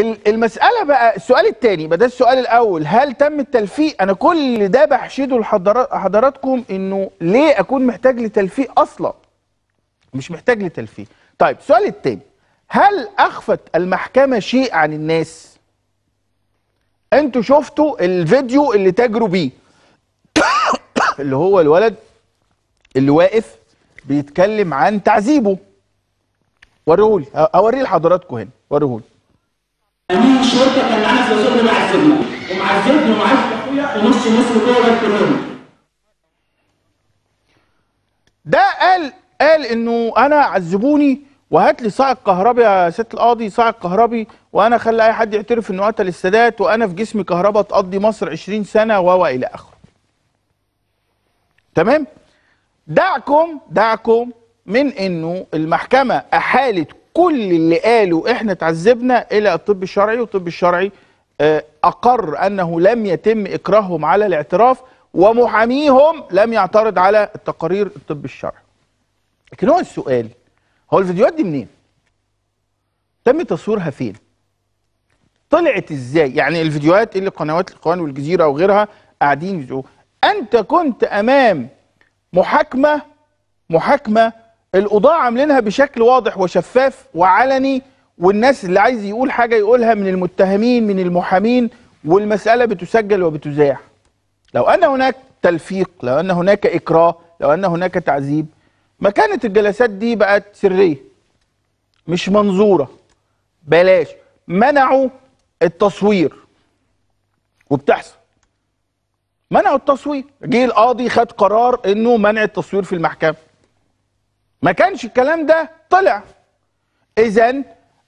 المساله بقى السؤال الثاني يبقى ده السؤال الاول هل تم التلفيق انا كل ده بحشده لحضراتكم انه ليه اكون محتاج لتلفيق اصلا مش محتاج لتلفيق طيب السؤال الثاني هل اخفت المحكمه شيء عن الناس انتوا شفتوا الفيديو اللي تاجروا بيه اللي هو الولد اللي واقف بيتكلم عن تعذيبه وريهولي اوريه لحضراتكم هنا وريهولي امين الشرطه كان معانا في الصبح مع الزبنه ومع اخويا ونص مصر جوه كلهم ده قال قال انه انا عذبوني وهات لي صاعق كهربي يا ست القاضي صاعق كهربي وانا خلي اي حد يعترف انه قتل السادات وانا في جسمي كهرباء تقضي مصر 20 سنه و الى اخره. تمام؟ دعكم دعكم من انه المحكمه احالت كل اللي قالوا احنا تعذبنا الى الطب الشرعي والطب الشرعي آه، اقر انه لم يتم اكراههم على الاعتراف ومحاميهم لم يعترض على التقارير الطب الشرعي لكن هو السؤال هو الفيديوهات دي منين تم تصويرها فين طلعت ازاي يعني الفيديوهات اللي قنوات القوان والجزيره وغيرها قاعدين يزقوا انت كنت امام محاكمه محاكمه الأوضاع عاملينها بشكل واضح وشفاف وعلني والناس اللي عايز يقول حاجة يقولها من المتهمين من المحامين والمسألة بتسجل وبتذاع لو أن هناك تلفيق لو أن هناك إكراه لو أن هناك تعذيب ما كانت الجلسات دي بقت سرية مش منظورة بلاش منعوا التصوير وبتحصل منعوا التصوير جه القاضي خد قرار انه منع التصوير في المحكمه ما كانش الكلام ده طلع اذا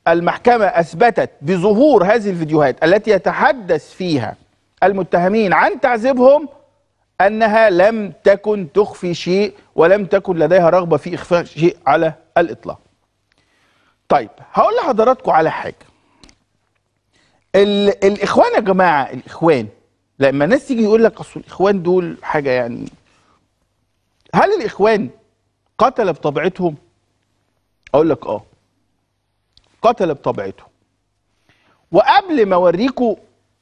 المحكمة أثبتت بظهور هذه الفيديوهات التي يتحدث فيها المتهمين عن تعذيبهم أنها لم تكن تخفي شيء ولم تكن لديها رغبة في إخفاء شيء على الإطلاق طيب هقول لحضراتكم على حاجة الإخوان يا جماعة الإخوان لما الناس تيجي يقول لك أصل الإخوان دول حاجة يعني هل الإخوان قتل بطبيعته اقول لك اه قتل بطبيعته وقبل ما اوريكم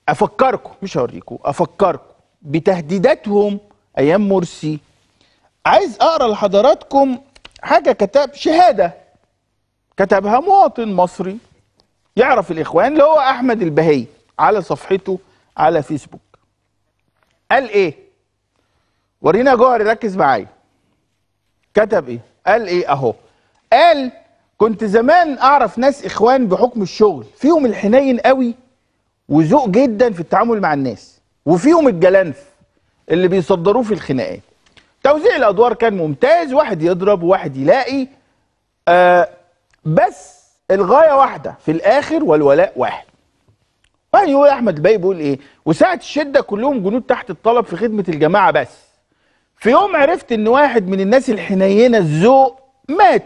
افكركم مش هوريكم افكركم بتهديداتهم ايام مرسي عايز اقرا لحضراتكم حاجه كتب شهاده كتبها مواطن مصري يعرف الاخوان اللي هو احمد البهي على صفحته على فيسبوك قال ايه ورينا جوهر ركز معايا كتب ايه قال ايه اهو قال كنت زمان اعرف ناس اخوان بحكم الشغل فيهم الحنين قوي وذوق جدا في التعامل مع الناس وفيهم الجلانف اللي بيصدروه في الخناقات توزيع الادوار كان ممتاز واحد يضرب وواحد يلاقي آه بس الغايه واحده في الاخر والولاء واحد يعني يقول إيه احمد الباقي بيقول ايه وساعه الشده كلهم جنود تحت الطلب في خدمه الجماعه بس في يوم عرفت ان واحد من الناس الحنينه الذوق مات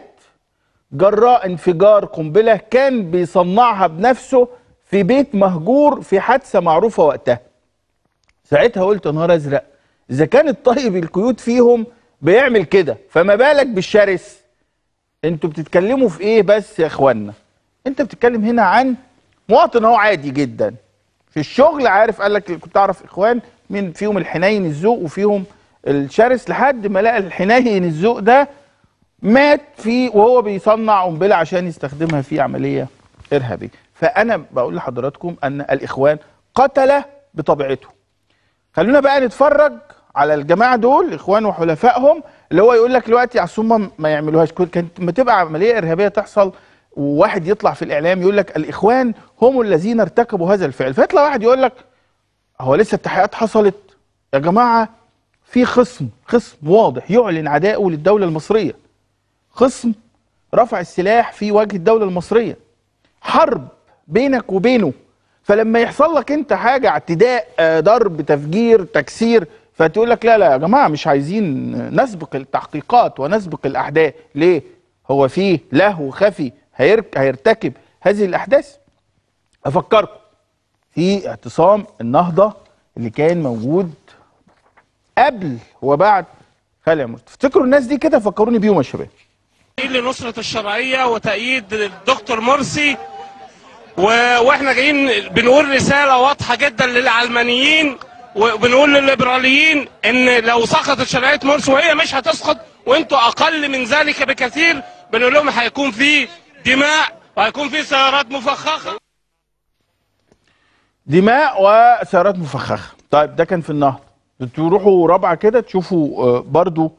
جراء انفجار قنبله كان بيصنعها بنفسه في بيت مهجور في حادثه معروفه وقتها ساعتها قلت يا نهار ازرق اذا كان الطيب الكيوت فيهم بيعمل كده فما بالك بالشرس انتوا بتتكلموا في ايه بس يا اخوانا انت بتتكلم هنا عن مواطن هو عادي جدا في الشغل عارف قال لك كنت اعرف اخوان مين فيهم الحنين الذوق وفيهم الشرس لحد ما لقى الحنين الذوق ده مات في وهو بيصنع قنبله عشان يستخدمها في عمليه ارهابيه فانا بقول لحضراتكم ان الاخوان قتل بطبيعته خلونا بقى نتفرج على الجماعه دول الاخوان وحلفائهم اللي هو يقول لك دلوقتي عصومه ما يعملوهاش كانت ما تبقى عمليه ارهابيه تحصل وواحد يطلع في الاعلام يقول لك الاخوان هم الذين ارتكبوا هذا الفعل فيطلع واحد يقول لك هو لسه التحقيقات حصلت يا جماعه في خصم خصم واضح يعلن عدائه للدولة المصرية خصم رفع السلاح في وجه الدولة المصرية حرب بينك وبينه فلما يحصل لك انت حاجة اعتداء آه، ضرب تفجير تكسير فتقول لك لا لا يا جماعة مش عايزين نسبق التحقيقات ونسبق الأحداث ليه؟ هو فيه لهو خفي هيرتكب هذه الأحداث أفكركم في اعتصام النهضة اللي كان موجود قبل وبعد خالد عمر تفتكروا الناس دي كده فكروني بيهم يا شباب لنصرة الشرعية وتأييد الدكتور مرسي و... واحنا جايين بنقول رسالة واضحة جدا للعلمانيين وبنقول للليبراليين ان لو سقطت شرعية مرسي وهي مش هتسقط وانتوا اقل من ذلك بكثير بنقول لهم هيكون في دماء وهيكون في سيارات مفخخة دماء وسيارات مفخخة طيب ده كان في النهر تروحوا رابعه كده تشوفوا آه، برضو